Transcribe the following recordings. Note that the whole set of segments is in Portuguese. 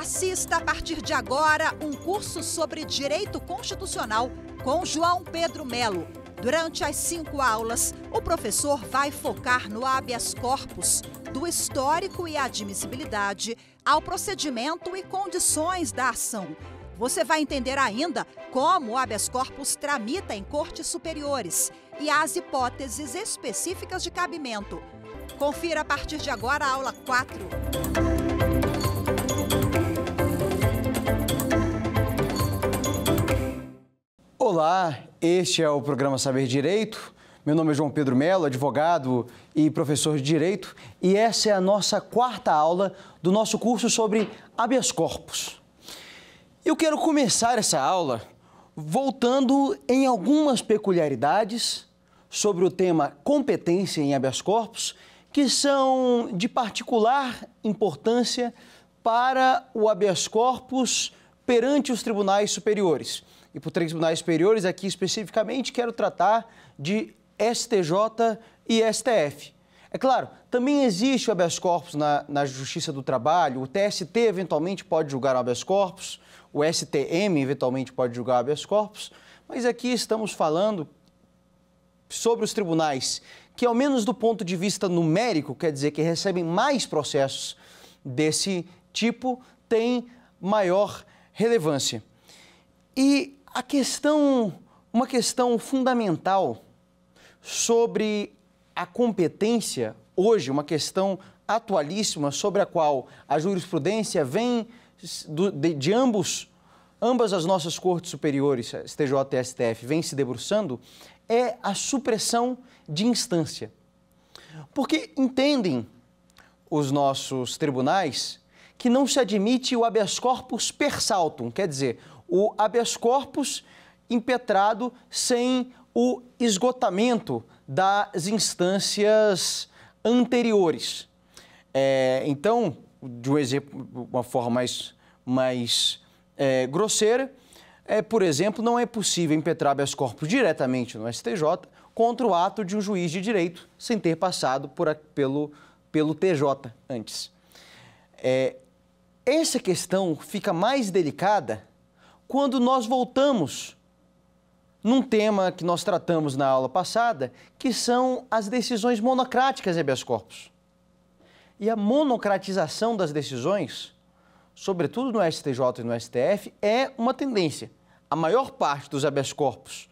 Assista a partir de agora um curso sobre direito constitucional com João Pedro Melo. Durante as cinco aulas, o professor vai focar no habeas corpus, do histórico e admissibilidade ao procedimento e condições da ação. Você vai entender ainda como o habeas corpus tramita em cortes superiores e as hipóteses específicas de cabimento. Confira a partir de agora a aula 4. Olá, este é o programa Saber Direito. Meu nome é João Pedro Melo, advogado e professor de Direito, e essa é a nossa quarta aula do nosso curso sobre habeas corpus. Eu quero começar essa aula voltando em algumas peculiaridades sobre o tema competência em habeas corpus, que são de particular importância para o habeas corpus perante os tribunais superiores e por tribunais superiores, aqui especificamente quero tratar de STJ e STF. É claro, também existe o habeas corpus na, na Justiça do Trabalho, o TST eventualmente pode julgar o habeas corpus, o STM eventualmente pode julgar o habeas corpus, mas aqui estamos falando sobre os tribunais que, ao menos do ponto de vista numérico, quer dizer que recebem mais processos desse tipo, têm maior relevância. E a questão, uma questão fundamental sobre a competência, hoje, uma questão atualíssima sobre a qual a jurisprudência vem de, de ambos, ambas as nossas cortes superiores, STJ e STF, vem se debruçando, é a supressão de instância. Porque entendem os nossos tribunais que não se admite o habeas corpus per saltum, quer dizer, o habeas corpus impetrado sem o esgotamento das instâncias anteriores. É, então, de um exemplo, uma forma mais, mais é, grosseira, é, por exemplo, não é possível impetrar habeas corpus diretamente no STJ contra o ato de um juiz de direito sem ter passado por, pelo, pelo TJ antes. É, essa questão fica mais delicada quando nós voltamos num tema que nós tratamos na aula passada, que são as decisões monocráticas habeas corpus. E a monocratização das decisões, sobretudo no STJ e no STF, é uma tendência. A maior parte dos habeas corpus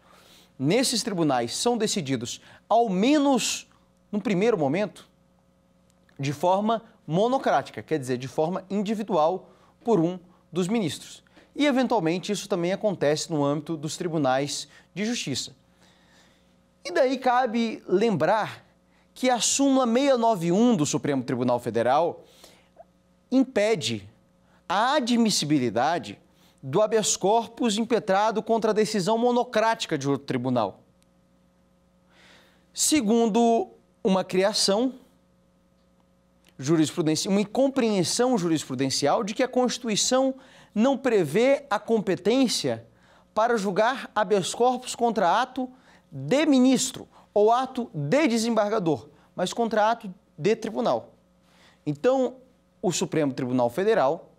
nesses tribunais são decididos, ao menos no primeiro momento, de forma monocrática, quer dizer, de forma individual por um dos ministros e, eventualmente, isso também acontece no âmbito dos tribunais de justiça. E daí cabe lembrar que a súmula 691 do Supremo Tribunal Federal impede a admissibilidade do habeas corpus impetrado contra a decisão monocrática de outro tribunal. Segundo uma criação jurisprudencial, uma incompreensão jurisprudencial de que a Constituição não prevê a competência para julgar habeas corpus contra ato de ministro ou ato de desembargador, mas contra ato de tribunal. Então, o Supremo Tribunal Federal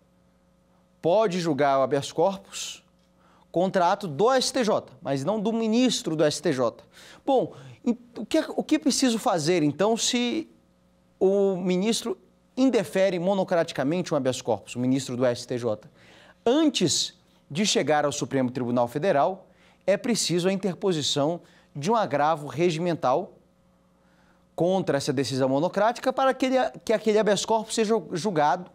pode julgar o habeas corpus contra ato do STJ, mas não do ministro do STJ. Bom, o que, é, o que é preciso fazer então se o ministro indefere monocraticamente um habeas corpus, o ministro do STJ. Antes de chegar ao Supremo Tribunal Federal, é preciso a interposição de um agravo regimental contra essa decisão monocrática para que, ele, que aquele habeas corpus seja julgado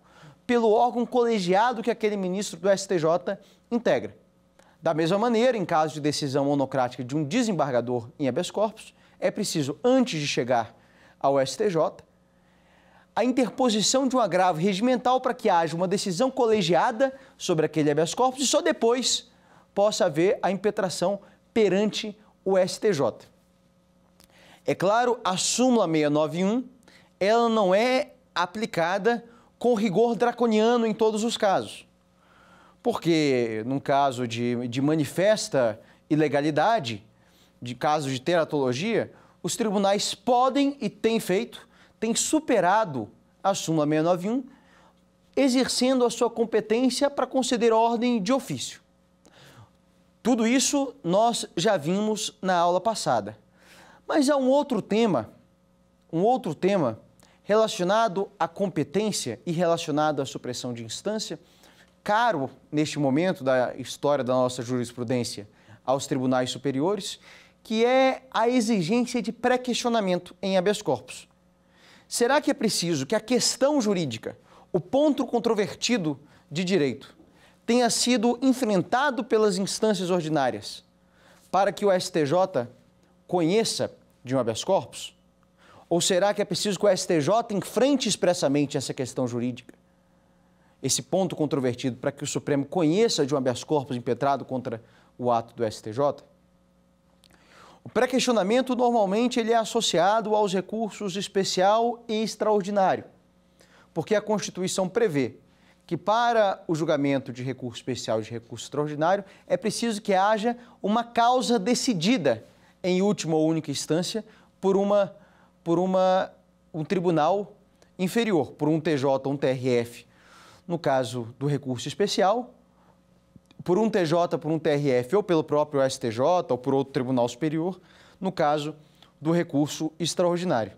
pelo órgão colegiado que aquele ministro do STJ integra. Da mesma maneira, em caso de decisão monocrática de um desembargador em habeas corpus, é preciso, antes de chegar ao STJ, a interposição de um agravo regimental para que haja uma decisão colegiada sobre aquele habeas corpus e só depois possa haver a impetração perante o STJ. É claro, a súmula 691, ela não é aplicada com rigor draconiano em todos os casos. Porque, num caso de, de manifesta ilegalidade, de caso de teratologia, os tribunais podem e têm feito tem superado a súmula 691, exercendo a sua competência para conceder ordem de ofício. Tudo isso nós já vimos na aula passada. Mas há um outro tema, um outro tema relacionado à competência e relacionado à supressão de instância, caro neste momento da história da nossa jurisprudência aos tribunais superiores, que é a exigência de pré-questionamento em habeas corpus. Será que é preciso que a questão jurídica, o ponto controvertido de direito, tenha sido enfrentado pelas instâncias ordinárias para que o STJ conheça de um habeas corpus? Ou será que é preciso que o STJ enfrente expressamente essa questão jurídica, esse ponto controvertido, para que o Supremo conheça de um habeas corpus impetrado contra o ato do STJ? O pré-questionamento normalmente ele é associado aos recursos especial e extraordinário, porque a Constituição prevê que para o julgamento de recurso especial e de recurso extraordinário é preciso que haja uma causa decidida em última ou única instância por uma por uma um tribunal inferior, por um TJ, um TRF. No caso do recurso especial, por um TJ, por um TRF ou pelo próprio STJ ou por outro Tribunal Superior, no caso do recurso extraordinário.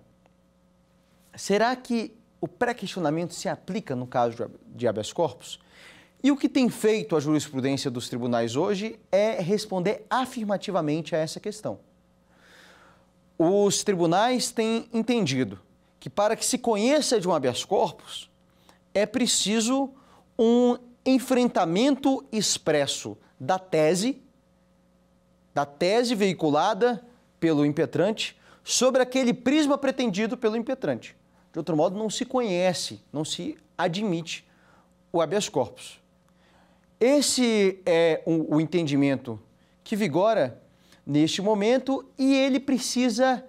Será que o pré-questionamento se aplica no caso de habeas corpus? E o que tem feito a jurisprudência dos tribunais hoje é responder afirmativamente a essa questão. Os tribunais têm entendido que para que se conheça de um habeas corpus é preciso um enfrentamento expresso da tese, da tese veiculada pelo impetrante, sobre aquele prisma pretendido pelo impetrante. De outro modo, não se conhece, não se admite o habeas corpus. Esse é o, o entendimento que vigora neste momento e ele precisa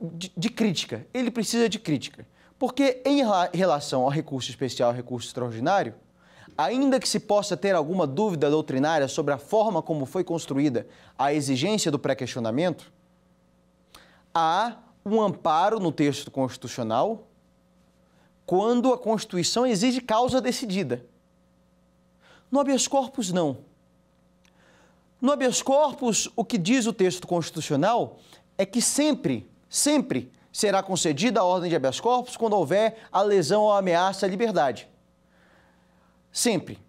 de, de, crítica. Ele precisa de crítica. Porque, em relação ao recurso especial, recurso extraordinário, Ainda que se possa ter alguma dúvida doutrinária sobre a forma como foi construída a exigência do pré-questionamento, há um amparo no texto constitucional quando a Constituição exige causa decidida. No habeas corpus, não. No habeas corpus, o que diz o texto constitucional é que sempre, sempre será concedida a ordem de habeas corpus quando houver a lesão ou a ameaça à liberdade sempre.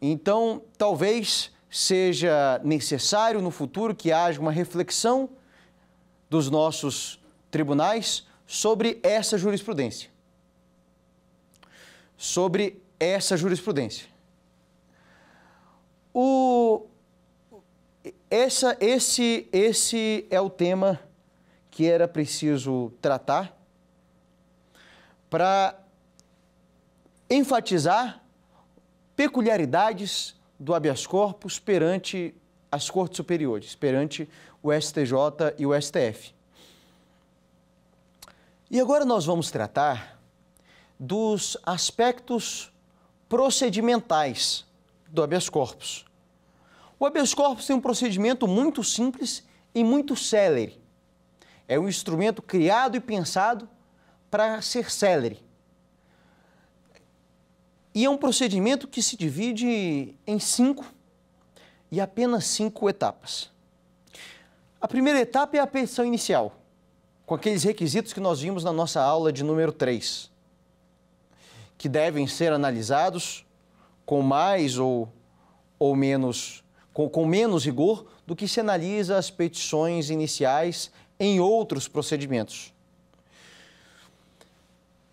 Então, talvez seja necessário no futuro que haja uma reflexão dos nossos tribunais sobre essa jurisprudência. Sobre essa jurisprudência. O, essa, esse, esse é o tema que era preciso tratar para enfatizar peculiaridades do habeas corpus perante as cortes superiores, perante o STJ e o STF. E agora nós vamos tratar dos aspectos procedimentais do habeas corpus. O habeas corpus tem um procedimento muito simples e muito célere. É um instrumento criado e pensado para ser célere, e é um procedimento que se divide em cinco e apenas cinco etapas. A primeira etapa é a petição inicial, com aqueles requisitos que nós vimos na nossa aula de número 3, que devem ser analisados com mais ou, ou menos, com, com menos rigor do que se analisa as petições iniciais em outros procedimentos.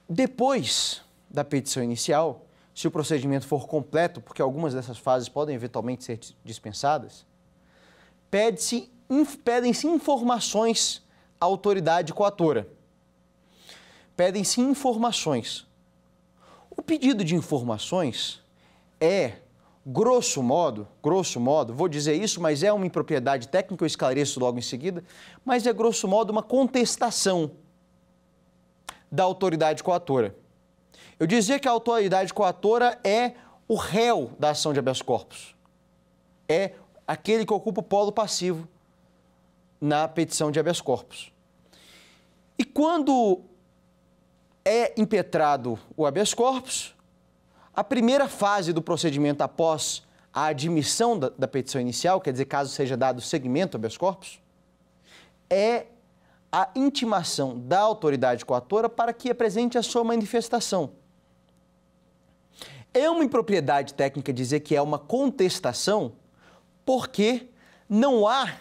Depois da petição inicial, se o procedimento for completo, porque algumas dessas fases podem eventualmente ser dispensadas, pede-se, pedem-se informações à autoridade coatora. Pedem-se informações. O pedido de informações é, grosso modo, grosso modo, vou dizer isso, mas é uma impropriedade técnica, eu esclareço logo em seguida, mas é grosso modo uma contestação da autoridade coatora. Eu dizia que a autoridade coatora é o réu da ação de habeas corpus. É aquele que ocupa o polo passivo na petição de habeas corpus. E quando é impetrado o habeas corpus, a primeira fase do procedimento após a admissão da, da petição inicial, quer dizer, caso seja dado segmento habeas corpus, é a intimação da autoridade coatora para que apresente a sua manifestação é uma impropriedade técnica dizer que é uma contestação porque não há,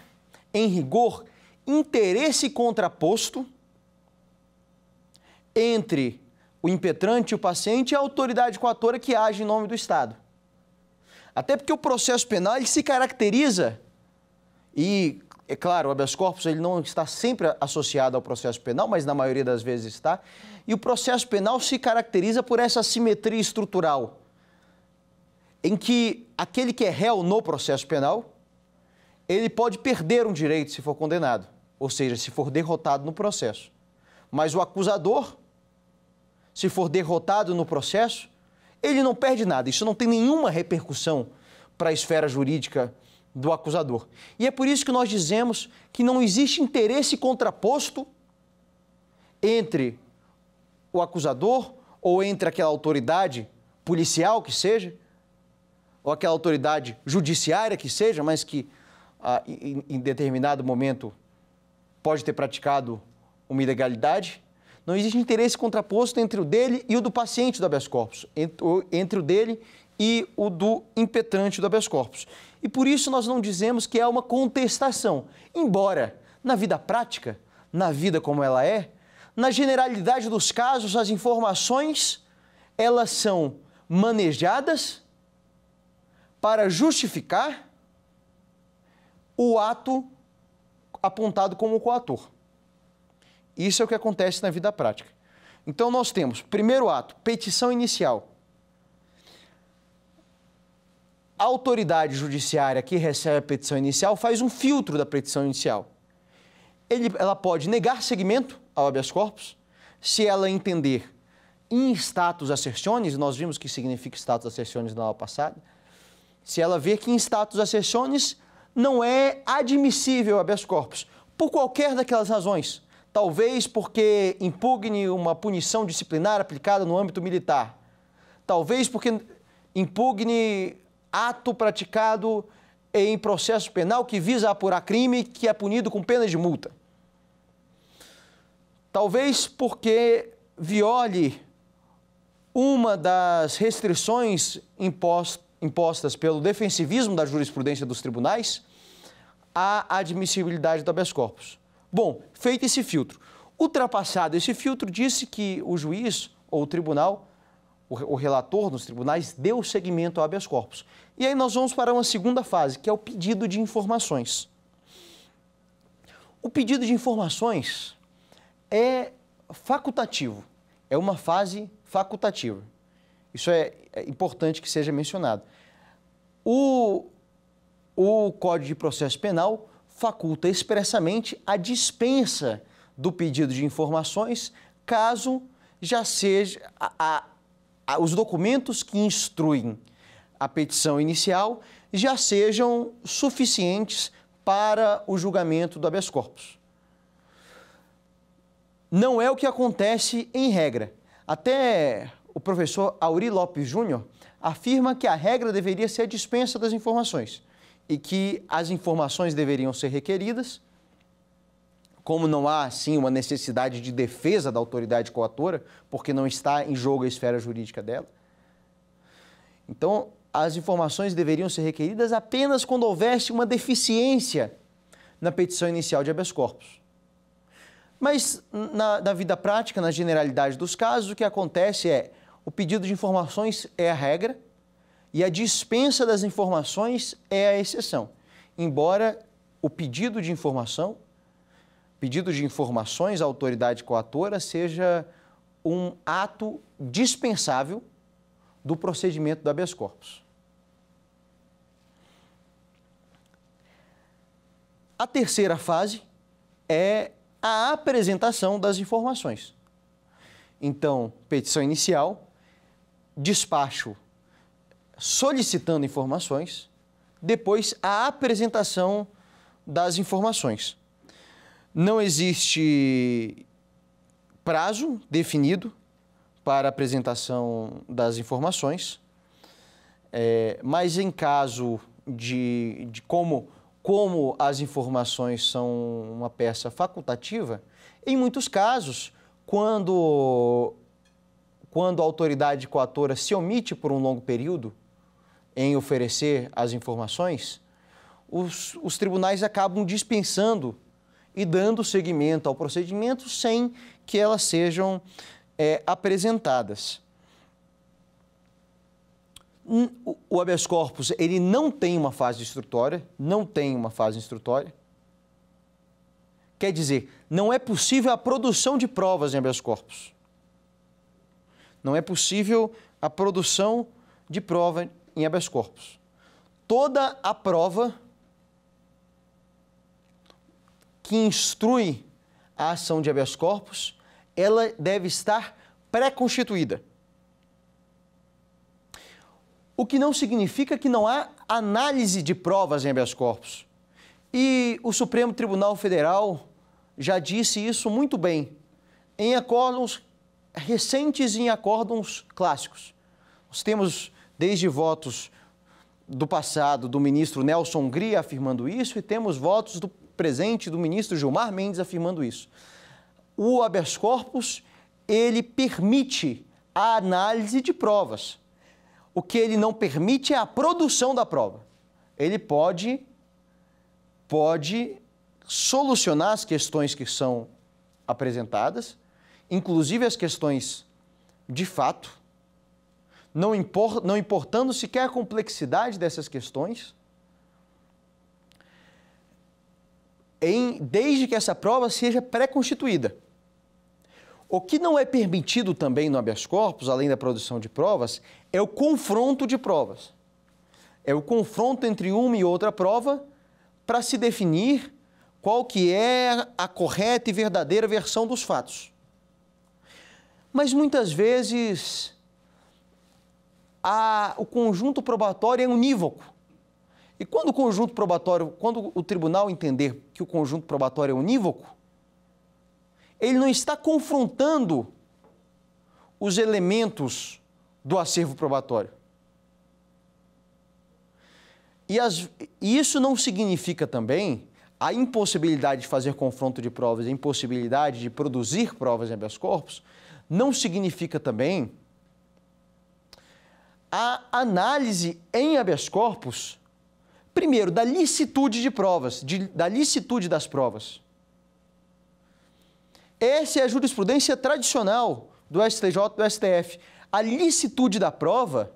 em rigor, interesse contraposto entre o impetrante, o paciente e a autoridade coatora que age em nome do Estado. Até porque o processo penal ele se caracteriza, e é claro, o habeas corpus ele não está sempre associado ao processo penal, mas na maioria das vezes está, e o processo penal se caracteriza por essa simetria estrutural em que aquele que é réu no processo penal, ele pode perder um direito se for condenado, ou seja, se for derrotado no processo. Mas o acusador, se for derrotado no processo, ele não perde nada. Isso não tem nenhuma repercussão para a esfera jurídica do acusador. E é por isso que nós dizemos que não existe interesse contraposto entre o acusador ou entre aquela autoridade policial que seja ou aquela autoridade judiciária que seja, mas que ah, em, em determinado momento pode ter praticado uma ilegalidade, não existe interesse contraposto entre o dele e o do paciente do habeas corpus, entre o dele e o do impetrante do habeas corpus. E por isso nós não dizemos que é uma contestação, embora na vida prática, na vida como ela é, na generalidade dos casos, as informações elas são manejadas para justificar o ato apontado como coator. Isso é o que acontece na vida prática. Então, nós temos, primeiro ato, petição inicial. A autoridade judiciária que recebe a petição inicial faz um filtro da petição inicial. Ele, ela pode negar seguimento ao habeas corpus, se ela entender em status assertiones, nós vimos que significa status assertiones na aula passada, se ela ver que em status acessiones não é admissível habeas corpus, por qualquer daquelas razões. Talvez porque impugne uma punição disciplinar aplicada no âmbito militar. Talvez porque impugne ato praticado em processo penal que visa apurar crime que é punido com pena de multa. Talvez porque viole uma das restrições impostas impostas pelo defensivismo da jurisprudência dos tribunais à admissibilidade do habeas corpus. Bom, feito esse filtro. Ultrapassado esse filtro, disse que o juiz ou o tribunal, o relator nos tribunais, deu seguimento ao habeas corpus. E aí nós vamos para uma segunda fase, que é o pedido de informações. O pedido de informações é facultativo, é uma fase facultativa. Isso é, é, importante que seja mencionado. O, o Código de Processo Penal faculta expressamente a dispensa do pedido de informações caso já seja a, a, a, os documentos que instruem a petição inicial já sejam suficientes para o julgamento do habeas corpus. Não é o que acontece em regra. Até o professor Auri Lopes Júnior afirma que a regra deveria ser a dispensa das informações e que as informações deveriam ser requeridas, como não há, assim, uma necessidade de defesa da autoridade coatora, porque não está em jogo a esfera jurídica dela. Então, as informações deveriam ser requeridas apenas quando houvesse uma deficiência na petição inicial de habeas corpus. Mas, na, na vida prática, na generalidade dos casos, o que acontece é o pedido de informações é a regra e a dispensa das informações é a exceção. Embora o pedido de informação, pedido de informações à autoridade coatora seja um ato dispensável do procedimento do habeas corpus. A terceira fase é a apresentação das informações. Então, petição inicial, despacho solicitando informações, depois a apresentação das informações. Não existe prazo definido para apresentação das informações, é, mas em caso de, de como, como as informações são uma peça facultativa, em muitos casos, quando quando a autoridade coatora se omite por um longo período em oferecer as informações, os, os tribunais acabam dispensando e dando seguimento ao procedimento sem que elas sejam é, apresentadas. O habeas corpus ele não tem uma fase instrutória, não tem uma fase instrutória. Quer dizer, não é possível a produção de provas em habeas corpus. Não é possível a produção de prova em habeas corpus. Toda a prova que instrui a ação de habeas corpus, ela deve estar pré-constituída. O que não significa que não há análise de provas em habeas corpus. E o Supremo Tribunal Federal já disse isso muito bem, em acordos recentes em acórdons clássicos. Nós temos desde votos do passado do ministro Nelson Gria afirmando isso e temos votos do presente do ministro Gilmar Mendes afirmando isso. O habeas corpus, ele permite a análise de provas. O que ele não permite é a produção da prova. Ele pode pode solucionar as questões que são apresentadas inclusive as questões de fato, não, não importando sequer a complexidade dessas questões, em, desde que essa prova seja pré-constituída. O que não é permitido também no habeas corpus, além da produção de provas, é o confronto de provas. É o confronto entre uma e outra prova para se definir qual que é a correta e verdadeira versão dos fatos. Mas muitas vezes a, o conjunto probatório é unívoco. E quando o conjunto probatório, quando o tribunal entender que o conjunto probatório é unívoco, ele não está confrontando os elementos do acervo probatório. E, as, e, isso não significa também a impossibilidade de fazer confronto de provas, a impossibilidade de produzir provas em habeas corpus, não significa também a análise em habeas corpus, primeiro, da licitude de provas, de, da licitude das provas. Essa é a jurisprudência tradicional do STJ do STF. A licitude da prova,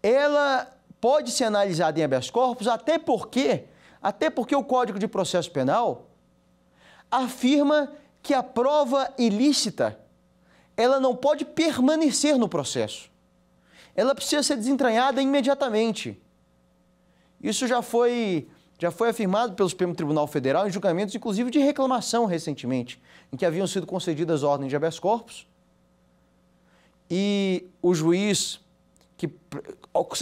ela pode ser analisada em habeas corpus, até porque, até porque o Código de Processo Penal afirma que a prova ilícita ela não pode permanecer no processo. Ela precisa ser desentranhada imediatamente. Isso já foi já foi afirmado pelo Supremo Tribunal Federal em julgamentos, inclusive de reclamação recentemente, em que haviam sido concedidas ordens de habeas corpus e o juiz que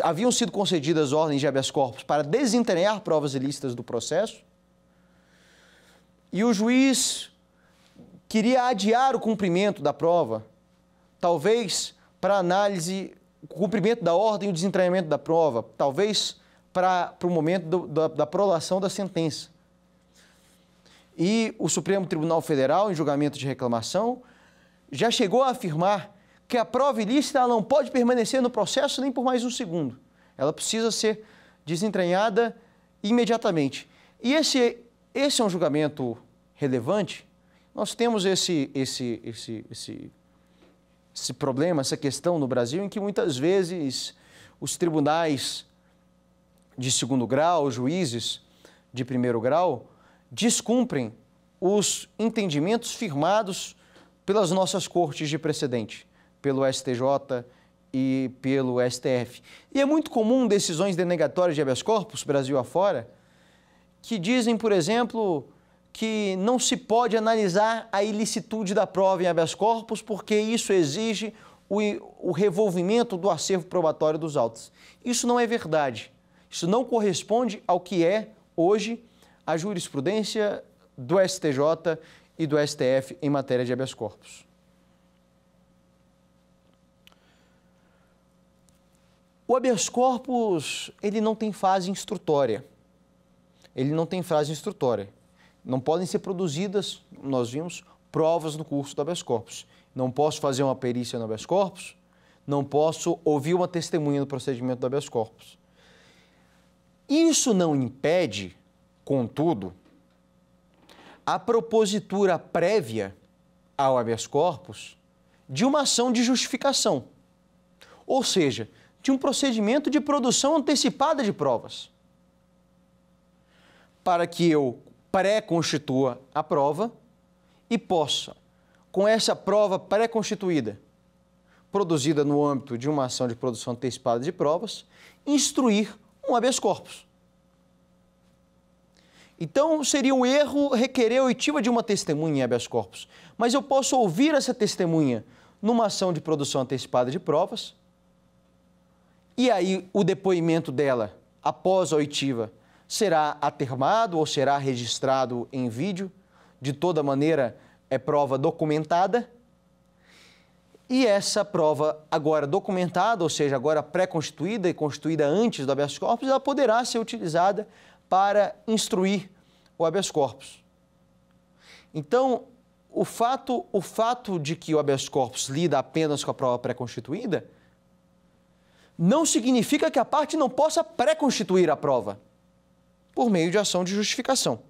haviam sido concedidas ordens de habeas corpus para desentranhar provas ilícitas do processo e o juiz queria adiar o cumprimento da prova talvez para análise, cumprimento da ordem e o desentranhamento da prova, talvez para o momento do, da, da prolação da sentença. E o Supremo Tribunal Federal, em julgamento de reclamação, já chegou a afirmar que a prova ilícita não pode permanecer no processo nem por mais um segundo. Ela precisa ser desentranhada imediatamente. E esse, esse é um julgamento relevante. Nós temos esse, esse, esse, esse esse problema, essa questão no Brasil, em que muitas vezes os tribunais de segundo grau, os juízes de primeiro grau, descumprem os entendimentos firmados pelas nossas cortes de precedente, pelo STJ e pelo STF. E é muito comum decisões denegatórias de habeas corpus, Brasil afora, que dizem, por exemplo, que não se pode analisar a ilicitude da prova em habeas corpus, porque isso exige o, o revolvimento do acervo probatório dos autos. Isso não é verdade. Isso não corresponde ao que é hoje a jurisprudência do STJ e do STF em matéria de habeas corpus. O habeas corpus, ele não tem fase instrutória. Ele não tem fase instrutória não podem ser produzidas, nós vimos, provas no curso do habeas corpus. Não posso fazer uma perícia no habeas corpus, não posso ouvir uma testemunha no procedimento do habeas corpus. Isso não impede, contudo, a propositura prévia ao habeas corpus de uma ação de justificação, ou seja, de um procedimento de produção antecipada de provas. Para que eu pré-constitua a prova e possa, com essa prova pré-constituída, produzida no âmbito de uma ação de produção antecipada de provas, instruir um habeas corpus. Então, seria um erro requerer a oitiva de uma testemunha em habeas corpus, mas eu posso ouvir essa testemunha numa ação de produção antecipada de provas, e aí o depoimento dela, após a oitiva, será atermado ou será registrado em vídeo. De toda maneira, é prova documentada. E essa prova agora documentada, ou seja, agora pré-constituída e constituída antes do habeas corpus, ela poderá ser utilizada para instruir o habeas corpus. Então, o fato, o fato de que o habeas corpus lida apenas com a prova pré-constituída não significa que a parte não possa pré-constituir a prova por meio de ação de justificação.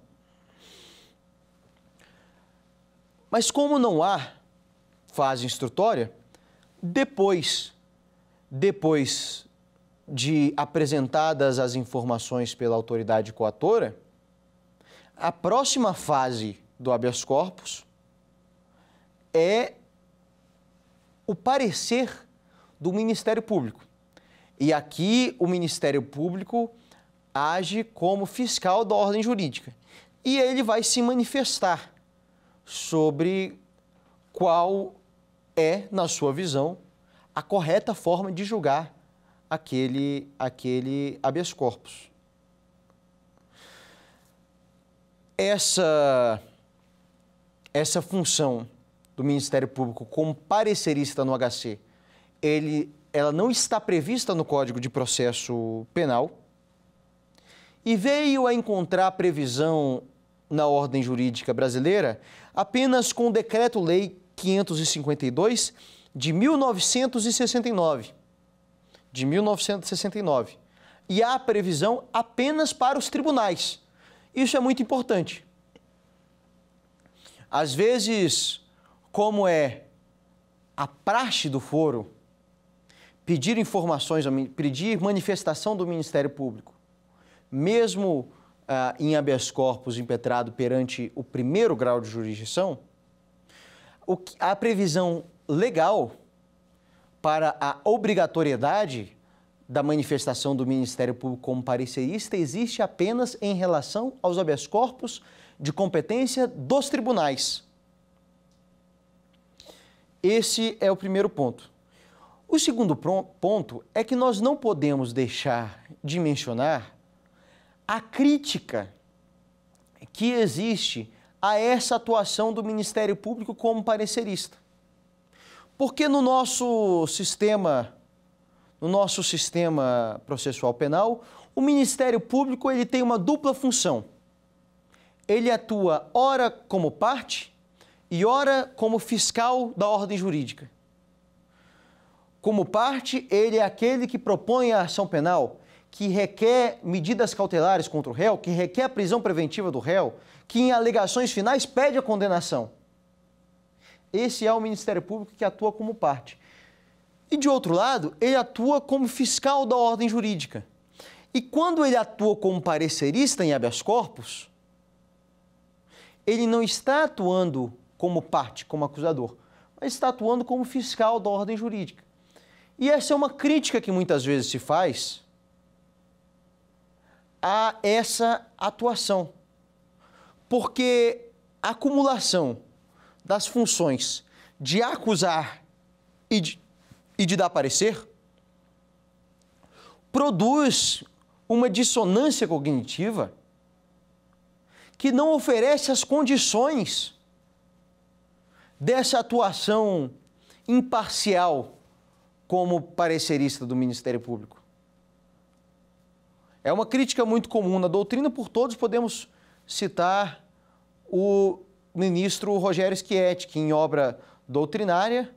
Mas como não há fase instrutória, depois, depois de apresentadas as informações pela autoridade coatora, a próxima fase do habeas corpus é o parecer do Ministério Público. E aqui o Ministério Público age como fiscal da ordem jurídica. E ele vai se manifestar sobre qual é, na sua visão, a correta forma de julgar aquele, aquele habeas corpus. Essa, essa função do Ministério Público como parecerista no HC, ele, ela não está prevista no Código de Processo Penal e veio a encontrar previsão na ordem jurídica brasileira apenas com o Decreto-Lei 552 de 1969. De 1969. E há previsão apenas para os tribunais. Isso é muito importante. Às vezes, como é a praxe do foro, pedir informações, pedir manifestação do Ministério Público mesmo ah, em habeas corpus impetrado perante o primeiro grau de jurisdição, que, a previsão legal para a obrigatoriedade da manifestação do Ministério Público como parecerista existe apenas em relação aos habeas corpus de competência dos tribunais. Esse é o primeiro ponto. O segundo ponto é que nós não podemos deixar de mencionar a crítica que existe a essa atuação do Ministério Público como parecerista. Porque no nosso sistema, no nosso sistema processual penal, o Ministério Público ele tem uma dupla função. Ele atua ora como parte e ora como fiscal da ordem jurídica. Como parte, ele é aquele que propõe a ação penal, que requer medidas cautelares contra o réu, que requer a prisão preventiva do réu, que em alegações finais pede a condenação. Esse é o Ministério Público que atua como parte. E de outro lado, ele atua como fiscal da ordem jurídica. E quando ele atua como parecerista em habeas corpus, ele não está atuando como parte, como acusador, mas está atuando como fiscal da ordem jurídica. E essa é uma crítica que muitas vezes se faz a essa atuação. Porque a acumulação das funções de acusar e de, e de dar parecer produz uma dissonância cognitiva que não oferece as condições dessa atuação imparcial como parecerista do Ministério Público. É uma crítica muito comum na doutrina, por todos podemos citar o ministro Rogério Schietti, que em obra doutrinária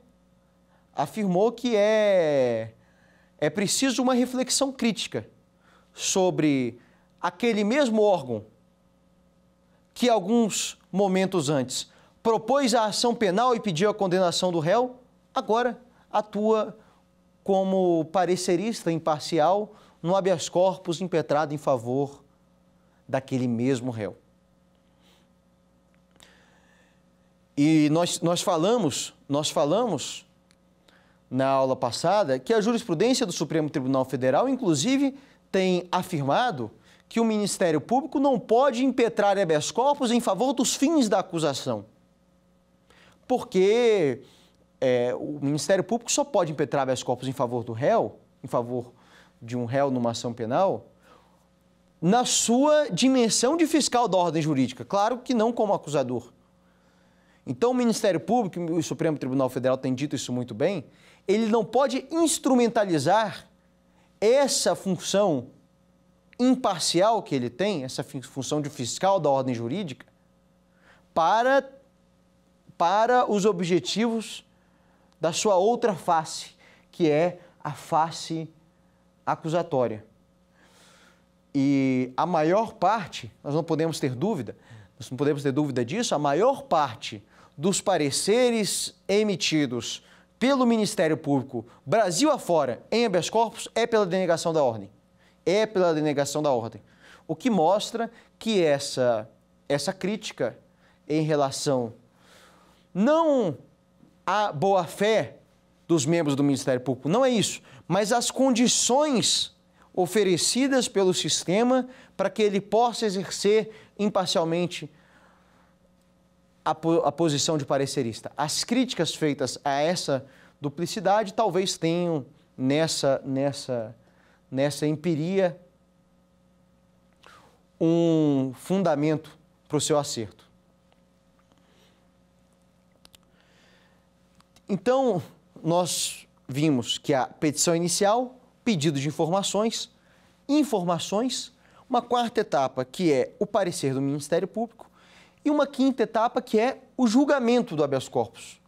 afirmou que é, é preciso uma reflexão crítica sobre aquele mesmo órgão que alguns momentos antes propôs a ação penal e pediu a condenação do réu, agora atua como parecerista imparcial no habeas corpus impetrado em favor daquele mesmo réu. E nós, nós falamos, nós falamos na aula passada que a jurisprudência do Supremo Tribunal Federal, inclusive, tem afirmado que o Ministério Público não pode impetrar habeas corpus em favor dos fins da acusação. Porque é, o Ministério Público só pode impetrar habeas corpus em favor do réu, em favor de um réu numa ação penal na sua dimensão de fiscal da ordem jurídica, claro que não como acusador. Então, o Ministério Público, o Supremo Tribunal Federal tem dito isso muito bem, ele não pode instrumentalizar essa função imparcial que ele tem, essa função de fiscal da ordem jurídica, para, para os objetivos da sua outra face, que é a face acusatória. E a maior parte, nós não podemos ter dúvida, nós não podemos ter dúvida disso, a maior parte dos pareceres emitidos pelo Ministério Público Brasil afora em habeas corpus é pela denegação da ordem. É pela denegação da ordem. O que mostra que essa, essa crítica em relação não à boa-fé dos membros do Ministério Público, não é isso, mas as condições oferecidas pelo sistema para que ele possa exercer imparcialmente a, po a, posição de parecerista. As críticas feitas a essa duplicidade talvez tenham nessa, nessa, nessa empiria um fundamento para o seu acerto. Então, nós vimos que a petição inicial, pedido de informações, informações, uma quarta etapa que é o parecer do Ministério Público e uma quinta etapa que é o julgamento do habeas corpus.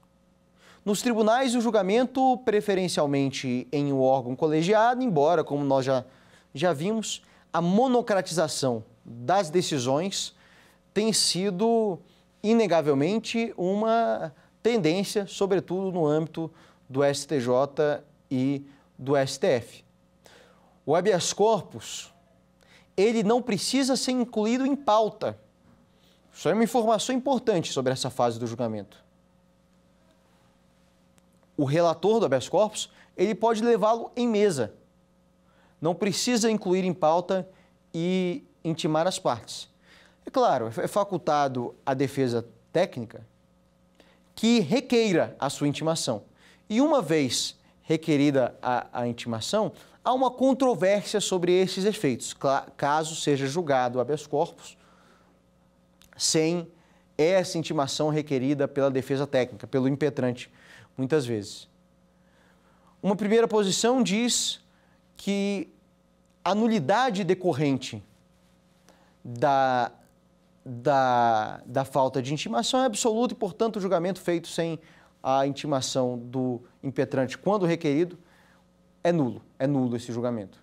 Nos tribunais, o julgamento preferencialmente em um órgão colegiado, embora, como nós já, já vimos, a monocratização das decisões tem sido, inegavelmente, uma tendência, sobretudo no âmbito do STJ e do STF. O habeas corpus, ele não precisa ser incluído em pauta. Isso é uma informação importante sobre essa fase do julgamento. O relator do habeas corpus, ele pode levá-lo em mesa. Não precisa incluir em pauta e intimar as partes. É claro, é facultado à defesa técnica que requeira a sua intimação. E uma vez requerida a, a intimação, há uma controvérsia sobre esses efeitos, caso seja julgado o habeas corpus sem essa intimação requerida pela defesa técnica, pelo impetrante, muitas vezes. Uma primeira posição diz que a nulidade decorrente da, da, da falta de intimação é absoluta e, portanto, o julgamento feito sem a intimação do impetrante quando requerido, é nulo, é nulo esse julgamento.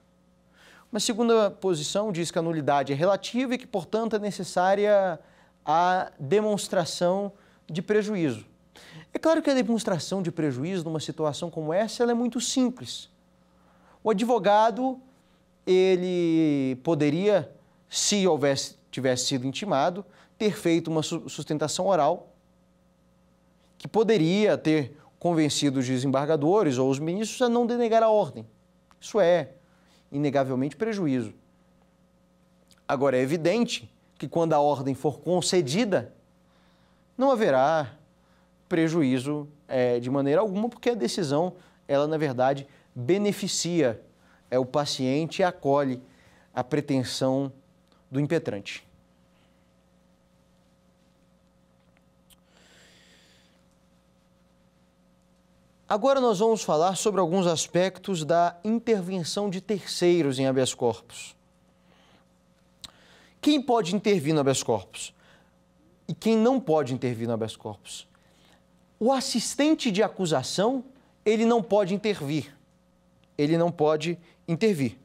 Uma segunda posição diz que a nulidade é relativa e que, portanto, é necessária a demonstração de prejuízo. É claro que a demonstração de prejuízo numa situação como essa é muito simples. O advogado, ele poderia, se houvesse, tivesse sido intimado, ter feito uma sustentação oral que poderia ter convencido os desembargadores ou os ministros a não denegar a ordem. Isso é, inegavelmente, prejuízo. Agora, é evidente que quando a ordem for concedida, não haverá prejuízo é, de maneira alguma, porque a decisão, ela, na verdade, beneficia é, o paciente e acolhe a pretensão do impetrante. Agora nós vamos falar sobre alguns aspectos da intervenção de terceiros em habeas corpus. Quem pode intervir no habeas corpus? E quem não pode intervir no habeas corpus? O assistente de acusação, ele não pode intervir. Ele não pode intervir.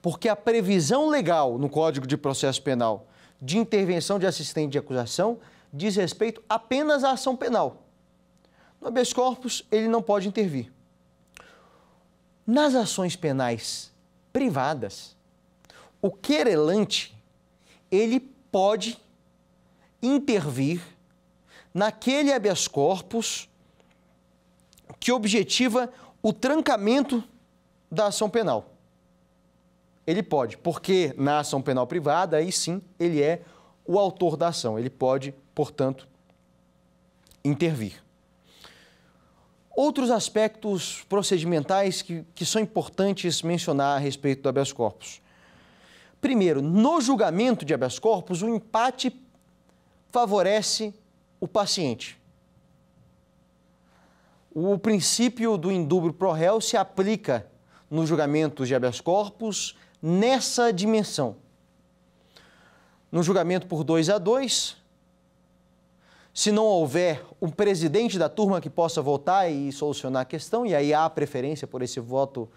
Porque a previsão legal no Código de Processo Penal de intervenção de assistente de acusação diz respeito apenas à ação penal. No habeas corpus, ele não pode intervir. Nas ações penais privadas, o querelante ele pode intervir naquele habeas corpus que objetiva o trancamento da ação penal. Ele pode, porque na ação penal privada, aí sim, ele é o autor da ação. Ele pode, portanto, intervir. Outros aspectos procedimentais que, que são importantes mencionar a respeito do habeas corpus. Primeiro, no julgamento de habeas corpus, o empate favorece o paciente. O princípio do indúbio pro réu se aplica nos julgamentos de habeas corpus nessa dimensão. No julgamento por 2 a 2, se não houver um presidente da turma que possa votar e solucionar a questão, e aí há a preferência por esse voto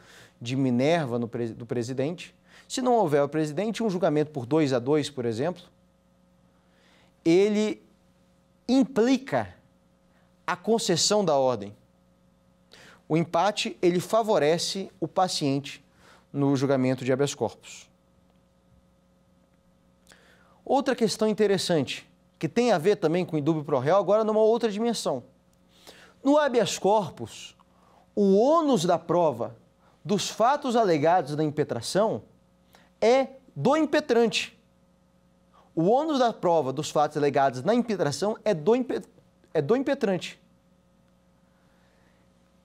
de Minerva no, do presidente. Se não houver o presidente, um julgamento por 2 a 2, por exemplo, ele implica a concessão da ordem. O empate, ele favorece o paciente no julgamento de habeas corpus. Outra questão interessante que tem a ver também com o indúbio pro réu, agora numa outra dimensão. No habeas corpus, o ônus da prova dos fatos alegados na impetração é do impetrante. O ônus da prova dos fatos alegados na impetração é do, impet... é do impetrante.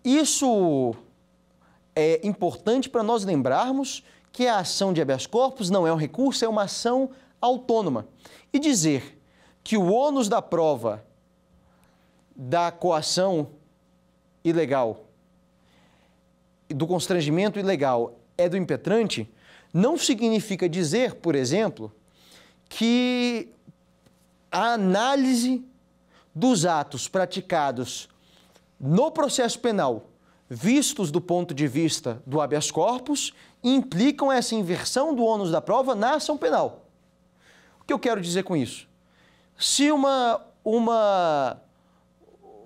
Isso é importante para nós lembrarmos que a ação de habeas corpus não é um recurso, é uma ação autônoma. E dizer que o ônus da prova da coação ilegal, do constrangimento ilegal, é do impetrante, não significa dizer, por exemplo, que a análise dos atos praticados no processo penal, vistos do ponto de vista do habeas corpus, implicam essa inversão do ônus da prova na ação penal. O que eu quero dizer com isso? Se uma, uma,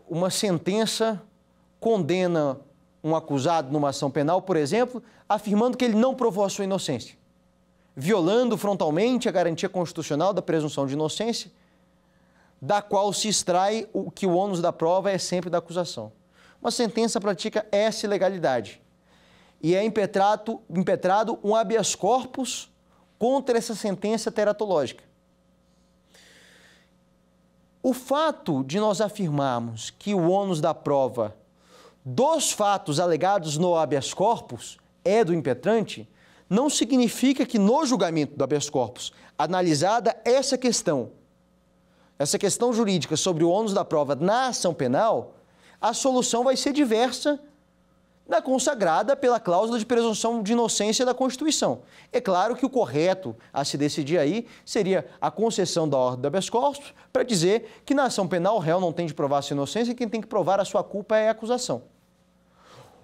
uma sentença condena um acusado numa ação penal, por exemplo, afirmando que ele não provou a sua inocência, violando frontalmente a garantia constitucional da presunção de inocência, da qual se extrai o que o ônus da prova é sempre da acusação. Uma sentença pratica essa ilegalidade e é impetrado, impetrado um habeas corpus contra essa sentença teratológica. O fato de nós afirmarmos que o ônus da prova dos fatos alegados no habeas corpus é do impetrante, não significa que no julgamento do habeas corpus, analisada essa questão, essa questão jurídica sobre o ônus da prova na ação penal, a solução vai ser diversa da consagrada pela cláusula de presunção de inocência da Constituição. É claro que o correto a se decidir aí seria a concessão da ordem do habeas corpus para dizer que na ação penal o réu não tem de provar sua inocência e quem tem que provar a sua culpa é a acusação.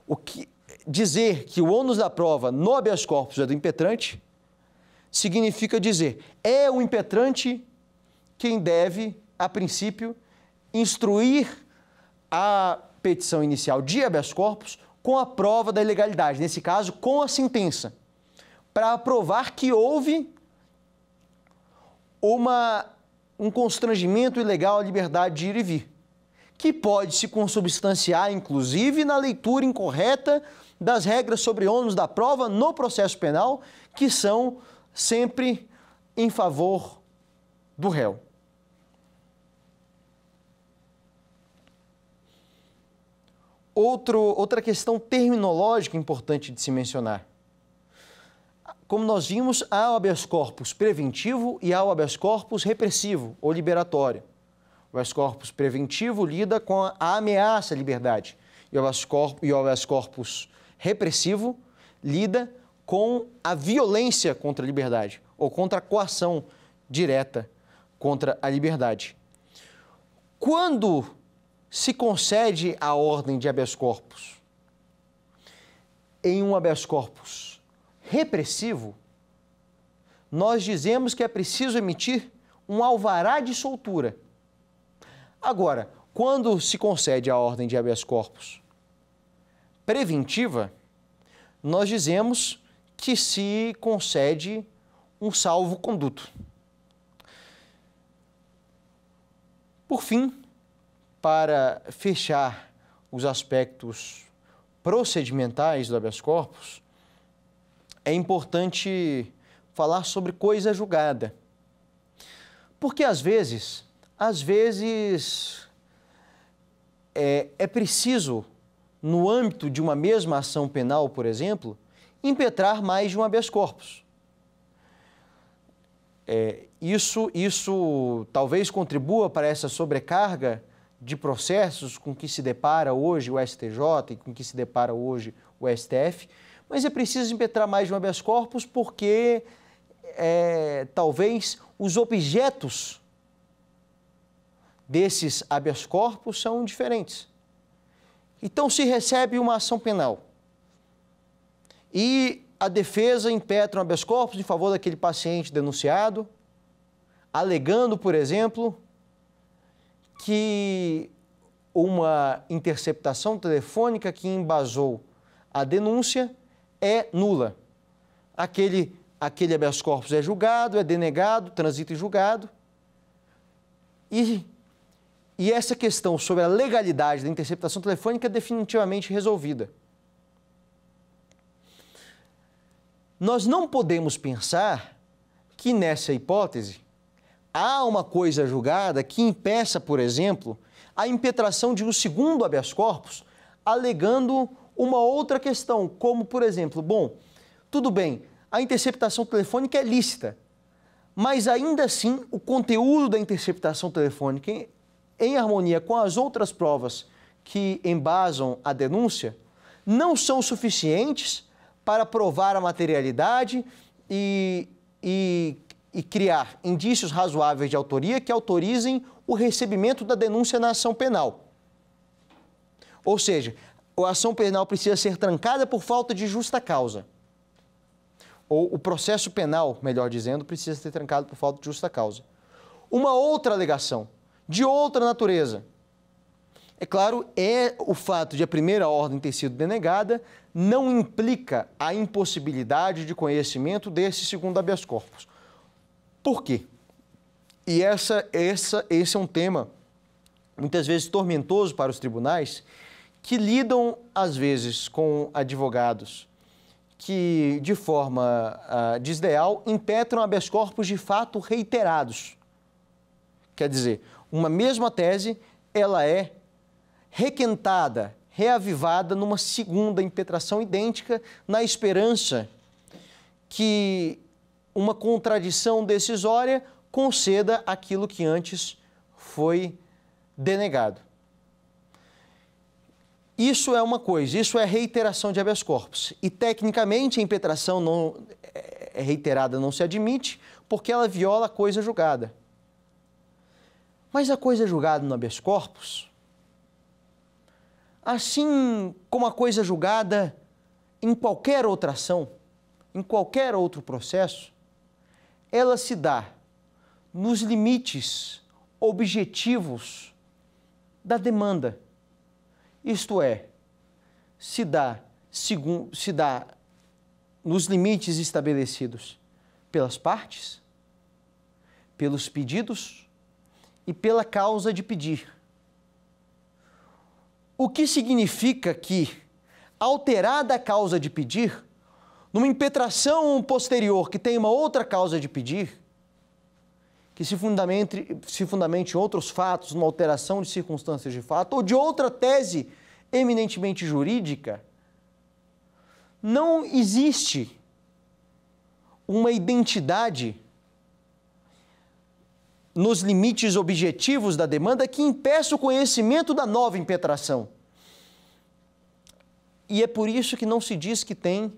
O que dizer que o ônus da prova no habeas corpus é do impetrante significa dizer é o impetrante quem deve, a princípio, instruir a petição inicial de habeas corpus com a prova da ilegalidade, nesse caso, com a sentença, para provar que houve uma, um constrangimento ilegal à liberdade de ir e vir, que pode se consubstanciar, inclusive, na leitura incorreta das regras sobre ônus da prova no processo penal, que são sempre em favor do réu. Outro, outra questão terminológica importante de se mencionar. Como nós vimos, há o habeas corpus preventivo e há o habeas corpus repressivo ou liberatório. O habeas corpus preventivo lida com a ameaça à liberdade e o o habeas corpus repressivo lida com a violência contra a liberdade ou contra a coação direta contra a liberdade. Quando se concede a ordem de habeas corpus em um habeas corpus repressivo, nós dizemos que é preciso emitir um alvará de soltura. Agora, quando se concede a ordem de habeas corpus preventiva, nós dizemos que se concede um salvo-conduto. Por fim, para fechar os aspectos procedimentais do habeas corpus, é importante falar sobre coisa julgada. Porque às vezes, às vezes é, é preciso, no âmbito de uma mesma ação penal, por exemplo, impetrar mais de um habeas corpus. É, isso, isso talvez contribua para essa sobrecarga de processos com que se depara hoje o STJ e com que se depara hoje o STF, mas é preciso impetrar mais de um habeas corpus porque é, talvez os objetos desses habeas corpus são diferentes. Então se recebe uma ação penal e a defesa impetra um habeas corpus em favor daquele paciente denunciado, alegando, por exemplo, que uma interceptação telefônica que embasou a denúncia é nula. Aquele, aquele habeas corpus é julgado, é denegado, transita em julgado. E, e essa questão sobre a legalidade da interceptação telefônica é definitivamente resolvida. Nós não podemos pensar que nessa hipótese há uma coisa julgada que impeça, por exemplo, a impetração de um segundo habeas corpus, alegando uma outra questão, como, por exemplo, bom, tudo bem, a interceptação telefônica é lícita, mas ainda assim o conteúdo da interceptação telefônica, em, em harmonia com as outras provas que embasam a denúncia, não são suficientes para provar a materialidade e, e e criar indícios razoáveis de autoria que autorizem o recebimento da denúncia na ação penal. Ou seja, a ação penal precisa ser trancada por falta de justa causa. Ou o processo penal, melhor dizendo, precisa ser trancado por falta de justa causa. Uma outra alegação, de outra natureza. É claro, é o fato de a primeira ordem ter sido denegada não implica a impossibilidade de conhecimento desse segundo habeas corpus. Por quê? E essa, essa, esse é um tema muitas vezes tormentoso para os tribunais que lidam às vezes com advogados que de forma uh, desleal impetram habeas corpus de fato reiterados. Quer dizer, uma mesma tese, ela é requentada, reavivada numa segunda impetração idêntica na esperança que uma contradição decisória conceda aquilo que antes foi denegado. Isso é uma coisa, isso é reiteração de habeas corpus. E, tecnicamente, a impetração não, é reiterada não se admite, porque ela viola a coisa julgada. Mas a coisa julgada no habeas corpus, assim como a coisa julgada em qualquer outra ação, em qualquer outro processo, ela se dá nos limites objetivos da demanda. Isto é, se dá, segun, se dá nos limites estabelecidos pelas partes, pelos pedidos e pela causa de pedir. O que significa que, alterada a causa de pedir, numa impetração posterior que tem uma outra causa de pedir, que se fundamente, se fundamente em outros fatos, numa alteração de circunstâncias de fato, ou de outra tese eminentemente jurídica, não existe uma identidade nos limites objetivos da demanda que impeça o conhecimento da nova impetração. E é por isso que não se diz que tem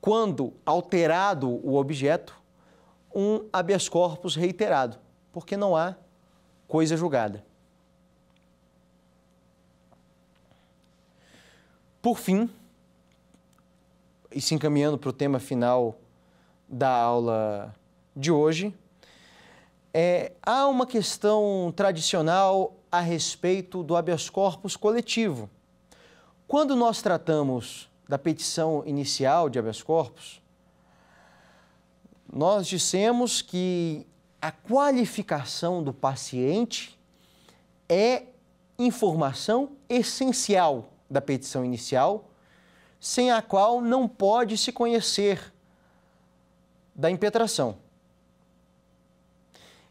quando alterado o objeto, um habeas corpus reiterado, porque não há coisa julgada. Por fim, e se encaminhando para o tema final da aula de hoje, é, há uma questão tradicional a respeito do habeas corpus coletivo. Quando nós tratamos da petição inicial de habeas corpus, nós dissemos que a qualificação do paciente é informação essencial da petição inicial, sem a qual não pode se conhecer da impetração.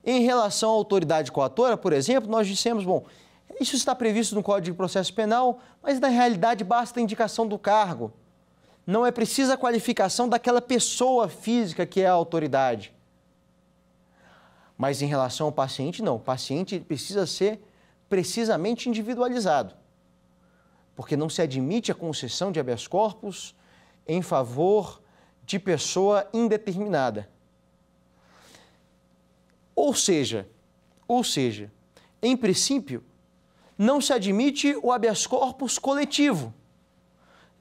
Em relação à autoridade coatora, por exemplo, nós dissemos, bom, isso está previsto no Código de Processo Penal, mas na realidade basta a indicação do cargo. Não é precisa a qualificação daquela pessoa física que é a autoridade. Mas em relação ao paciente, não. O paciente precisa ser precisamente individualizado, porque não se admite a concessão de habeas corpus em favor de pessoa indeterminada. Ou seja, ou seja, em princípio, não se admite o habeas corpus coletivo.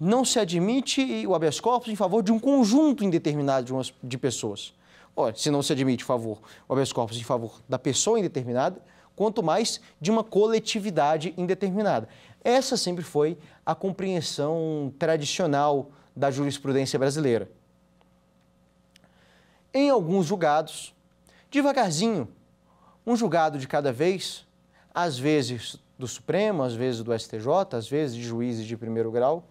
Não se admite o habeas corpus em favor de um conjunto indeterminado de, umas, de pessoas. Ora, se não se admite o, favor, o habeas corpus em favor da pessoa indeterminada, quanto mais de uma coletividade indeterminada. Essa sempre foi a compreensão tradicional da jurisprudência brasileira. Em alguns julgados, devagarzinho, um julgado de cada vez, às vezes do Supremo, às vezes do STJ, às vezes de juízes de primeiro grau,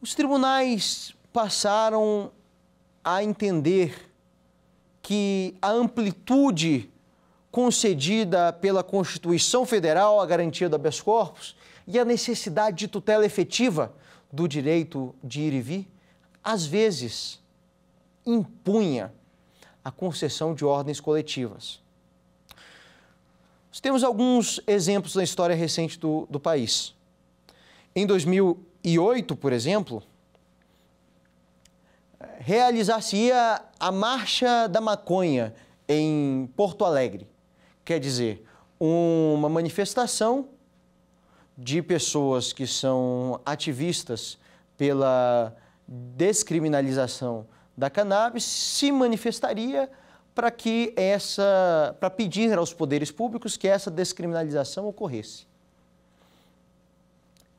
os tribunais passaram a entender que a amplitude concedida pela Constituição Federal à garantia do habeas corpus e a necessidade de tutela efetiva do direito de ir e vir, às vezes impunha a concessão de ordens coletivas. Nós temos alguns exemplos na história recente do, do país. Em 2008, por exemplo, realizar-se-ia a Marcha da Maconha em Porto Alegre. Quer dizer, uma manifestação de pessoas que são ativistas pela descriminalização da cannabis se manifestaria para que essa, para pedir aos poderes públicos que essa descriminalização ocorresse.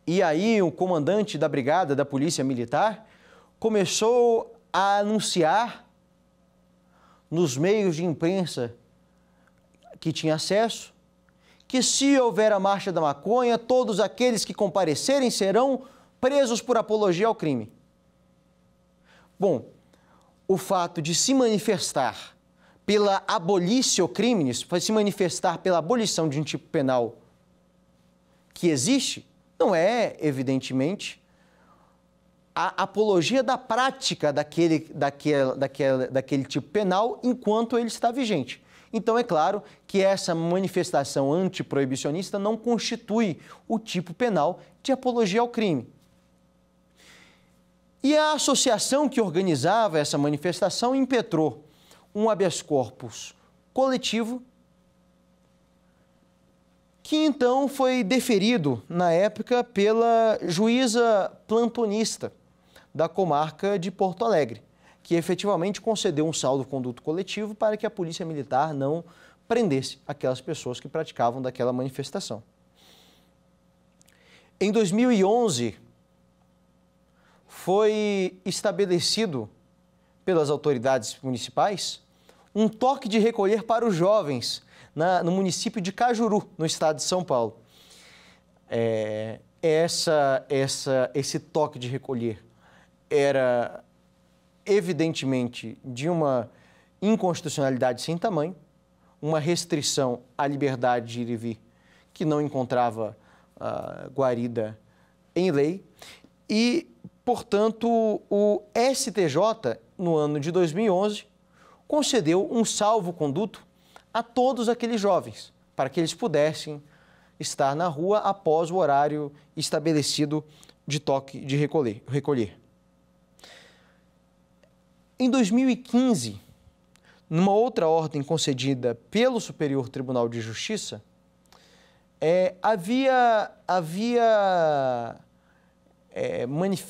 E aí o comandante da brigada da Polícia Militar começou a anunciar nos meios de imprensa que tinha acesso que se houver a marcha da maconha, todos aqueles que comparecerem serão presos por apologia ao crime. Bom, o fato de se manifestar pela abolição crimes, para se manifestar pela abolição de um tipo penal que existe, não é, evidentemente, a apologia da prática daquele, daquele, daquele, daquele tipo penal enquanto ele está vigente. Então, é claro que essa manifestação antiproibicionista não constitui o tipo penal de apologia ao crime. E a associação que organizava essa manifestação impetrou um habeas corpus coletivo, que então foi deferido na época pela juíza plantonista da comarca de Porto Alegre, que efetivamente concedeu um saldo conduto coletivo para que a polícia militar não prendesse aquelas pessoas que praticavam daquela manifestação. Em 2011, foi estabelecido pelas autoridades municipais um toque de recolher para os jovens na, no município de Cajuru, no estado de São Paulo. É, essa, essa, esse toque de recolher era evidentemente de uma inconstitucionalidade sem tamanho, uma restrição à liberdade de ir e vir que não encontrava uh, guarida em lei e Portanto, o STJ, no ano de 2011, concedeu um salvo-conduto a todos aqueles jovens, para que eles pudessem estar na rua após o horário estabelecido de toque de recolher. recolher. Em 2015, numa outra ordem concedida pelo Superior Tribunal de Justiça, é, havia, havia é,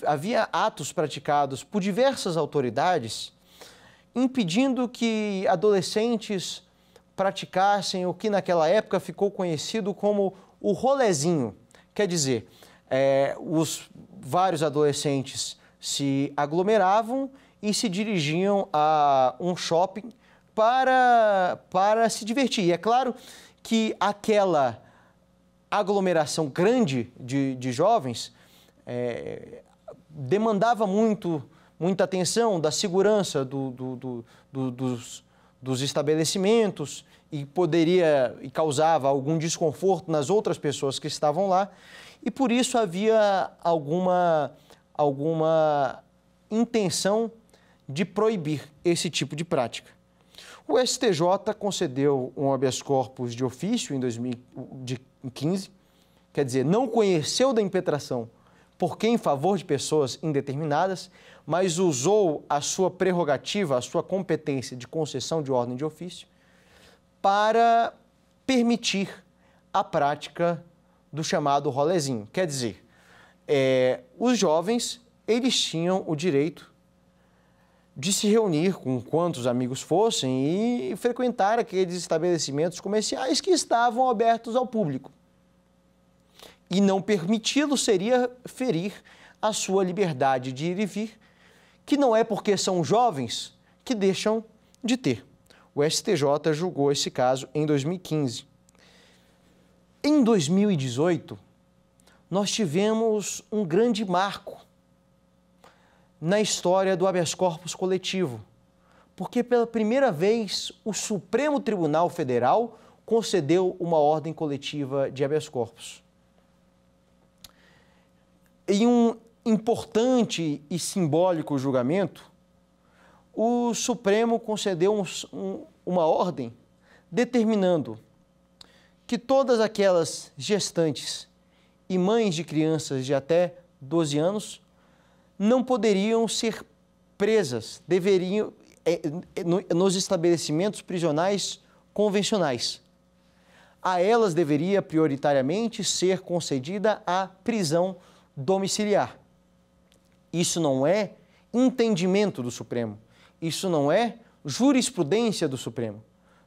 havia atos praticados por diversas autoridades impedindo que adolescentes praticassem o que naquela época ficou conhecido como o rolezinho. Quer dizer, é, os vários adolescentes se aglomeravam e se dirigiam a um shopping para, para se divertir. E é claro que aquela aglomeração grande de, de jovens é, demandava muito, muita atenção da segurança do, do, do, dos, dos estabelecimentos e poderia e causava algum desconforto nas outras pessoas que estavam lá e por isso havia alguma alguma intenção de proibir esse tipo de prática. O STJ concedeu um habeas corpus de ofício em 2015, quer dizer, não conheceu da impetração porque em favor de pessoas indeterminadas, mas usou a sua prerrogativa, a sua competência de concessão de ordem de ofício para permitir a prática do chamado rolezinho. Quer dizer, é, os jovens eles tinham o direito de se reunir com quantos amigos fossem e frequentar aqueles estabelecimentos comerciais que estavam abertos ao público e não permiti-lo seria ferir a sua liberdade de ir e vir, que não é porque são jovens que deixam de ter. O STJ julgou esse caso em 2015. Em 2018, nós tivemos um grande marco na história do habeas corpus coletivo, porque pela primeira vez o Supremo Tribunal Federal concedeu uma ordem coletiva de habeas corpus. Em um importante e simbólico julgamento, o Supremo concedeu um, um, uma ordem determinando que todas aquelas gestantes e mães de crianças de até 12 anos não poderiam ser presas, deveriam é, é, nos estabelecimentos prisionais convencionais. A elas deveria prioritariamente ser concedida a prisão domiciliar. Isso não é entendimento do Supremo. Isso não é jurisprudência do Supremo.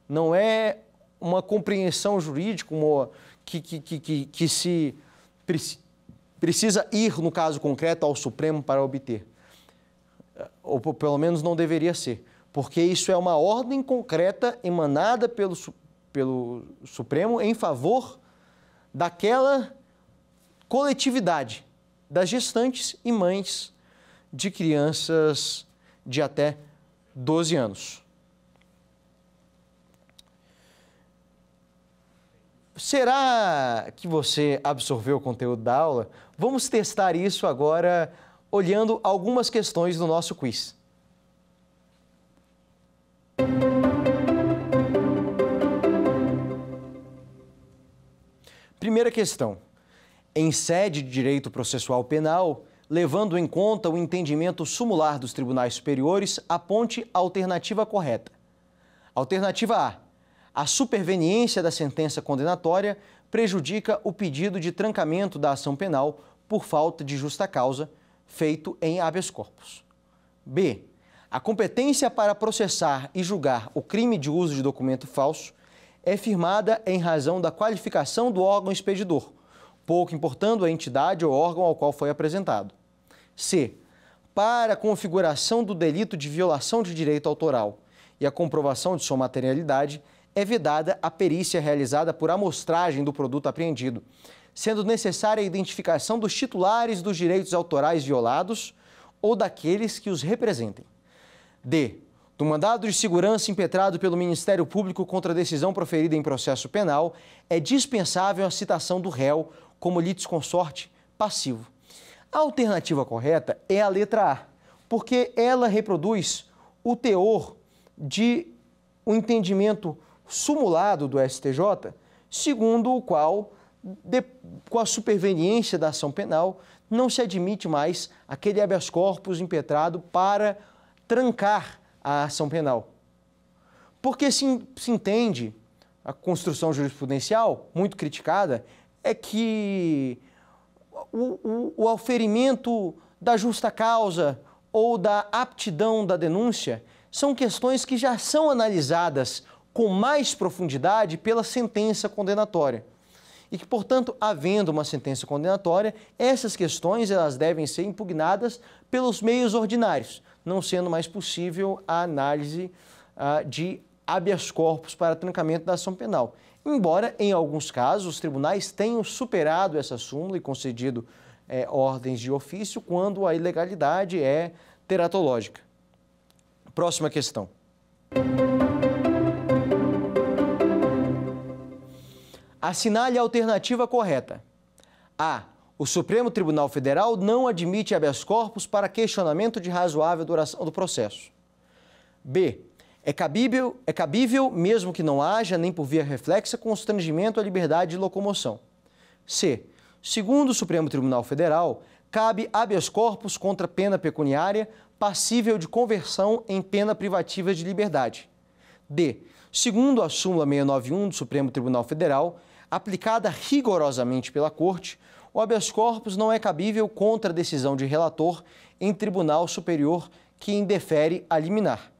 Não é uma compreensão jurídica uma, que, que, que, que, se precisa ir, no caso concreto, ao Supremo para obter. Ou pelo menos não deveria ser, porque isso é uma ordem concreta emanada pelo, pelo Supremo em favor daquela coletividade das gestantes e mães de crianças de até 12 anos. Será que você absorveu o conteúdo da aula? Vamos testar isso agora olhando algumas questões do nosso quiz. Primeira questão em sede de direito processual penal, levando em conta o entendimento sumular dos tribunais superiores, aponte a alternativa correta. Alternativa A. A superveniência da sentença condenatória prejudica o pedido de trancamento da ação penal por falta de justa causa, feito em habeas corpus. B. A competência para processar e julgar o crime de uso de documento falso é firmada em razão da qualificação do órgão expedidor, pouco importando a entidade ou órgão ao qual foi apresentado. C. Para a configuração do delito de violação de direito autoral e a comprovação de sua materialidade, é vedada a perícia realizada por amostragem do produto apreendido, sendo necessária a identificação dos titulares dos direitos autorais violados ou daqueles que os representem. D. Do mandado de segurança impetrado pelo Ministério Público contra a decisão proferida em processo penal, é dispensável a citação do réu como litisconsorte passivo. A alternativa correta é a letra A, porque ela reproduz o teor de um entendimento sumulado do STJ, segundo o qual, de, com a superveniência da ação penal, não se admite mais aquele habeas corpus impetrado para trancar a ação penal. Porque se, se entende a construção jurisprudencial, muito criticada, é que o, o, o da justa causa ou da aptidão da denúncia são questões que já são analisadas com mais profundidade pela sentença condenatória. E que, portanto, havendo uma sentença condenatória, essas questões elas devem ser impugnadas pelos meios ordinários, não sendo mais possível a análise ah, de habeas corpus para trancamento da ação penal embora em alguns casos os tribunais tenham superado essa súmula e concedido é, ordens de ofício quando a ilegalidade é teratológica. Próxima questão. Assinale a alternativa correta. A. O Supremo Tribunal Federal não admite habeas corpus para questionamento de razoável duração do processo. B. É cabível, é cabível, mesmo que não haja, nem por via reflexa, constrangimento à liberdade de locomoção. C. Segundo o Supremo Tribunal Federal, cabe habeas corpus contra pena pecuniária passível de conversão em pena privativa de liberdade. D. Segundo a súmula 691 do Supremo Tribunal Federal, aplicada rigorosamente pela Corte, o habeas corpus não é cabível contra decisão de relator em tribunal superior que indefere a liminar.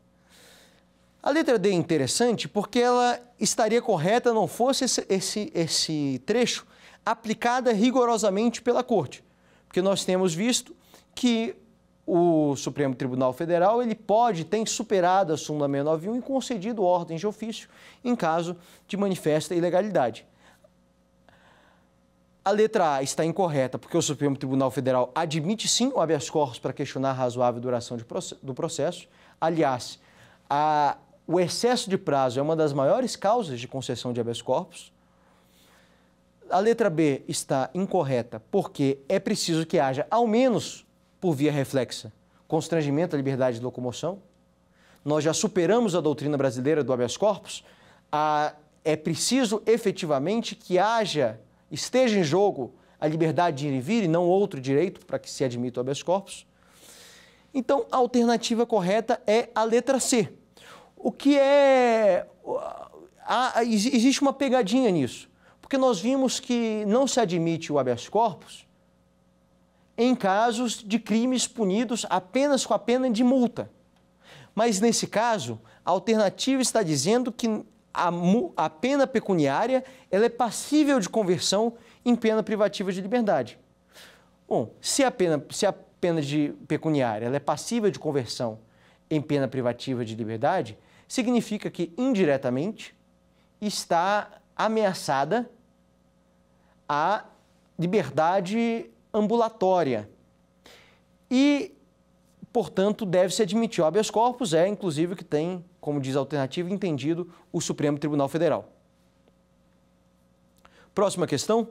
A letra D é interessante porque ela estaria correta não fosse esse, esse, esse trecho aplicada rigorosamente pela Corte, porque nós temos visto que o Supremo Tribunal Federal ele pode ter superado a súmula 691 e concedido ordens de ofício em caso de manifesta ilegalidade. A letra A está incorreta porque o Supremo Tribunal Federal admite sim o habeas corpus para questionar a razoável duração do processo. Aliás, a o excesso de prazo é uma das maiores causas de concessão de habeas corpus. A letra B está incorreta porque é preciso que haja, ao menos por via reflexa, constrangimento à liberdade de locomoção. Nós já superamos a doutrina brasileira do habeas corpus. A, é preciso efetivamente que haja, esteja em jogo a liberdade de ir e vir e não outro direito para que se admita o habeas corpus. Então, a alternativa correta é a letra C. O que é. Há, existe uma pegadinha nisso, porque nós vimos que não se admite o habeas corpus em casos de crimes punidos apenas com a pena de multa. Mas nesse caso, a alternativa está dizendo que a, a pena pecuniária ela é passível de conversão em pena privativa de liberdade. Bom, se a pena, se a pena de pecuniária ela é passível de conversão em pena privativa de liberdade, significa que indiretamente está ameaçada a liberdade ambulatória. E, portanto, deve-se admitir o habeas corpus, é inclusive que tem, como diz a alternativa, entendido o Supremo Tribunal Federal. Próxima questão.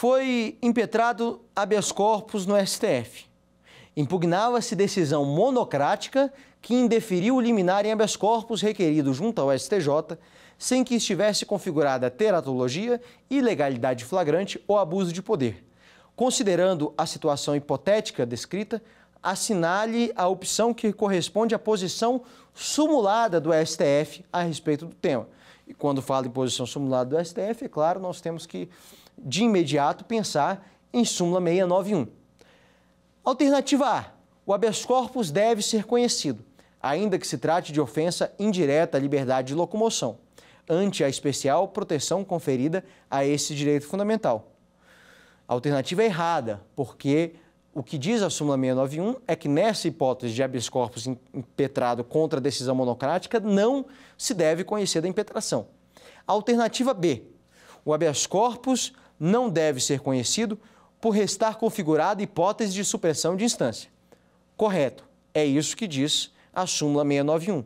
foi impetrado habeas corpus no STF. Impugnava-se decisão monocrática que indeferiu o liminar em habeas corpus requerido junto ao STJ, sem que estivesse configurada teratologia, ilegalidade flagrante ou abuso de poder. Considerando a situação hipotética descrita, assinale a opção que corresponde à posição sumulada do STF a respeito do tema. E quando falo em posição sumulada do STF, é claro, nós temos que de imediato pensar em súmula 691. Alternativa A: o habeas corpus deve ser conhecido, ainda que se trate de ofensa indireta à liberdade de locomoção, ante a especial proteção conferida a esse direito fundamental. Alternativa errada, porque o que diz a súmula 691 é que nessa hipótese de habeas corpus impetrado contra a decisão monocrática não se deve conhecer da impetração. Alternativa B. O habeas corpus não deve ser conhecido por restar configurada hipótese de supressão de instância. Correto, é isso que diz a súmula 691.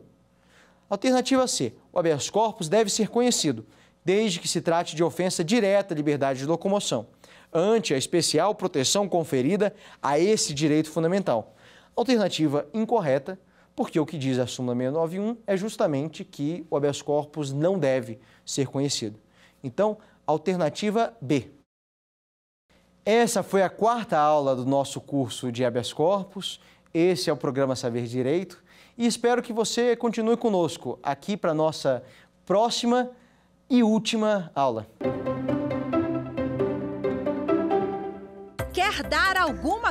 Alternativa C. O habeas corpus deve ser conhecido, desde que se trate de ofensa direta à liberdade de locomoção, ante a especial proteção conferida a esse direito fundamental. Alternativa incorreta, porque o que diz a súmula 691 é justamente que o habeas corpus não deve ser conhecido. Então, alternativa B. Essa foi a quarta aula do nosso curso de habeas corpus. Esse é o programa Saber Direito e espero que você continue conosco aqui para nossa próxima e última aula. Quer dar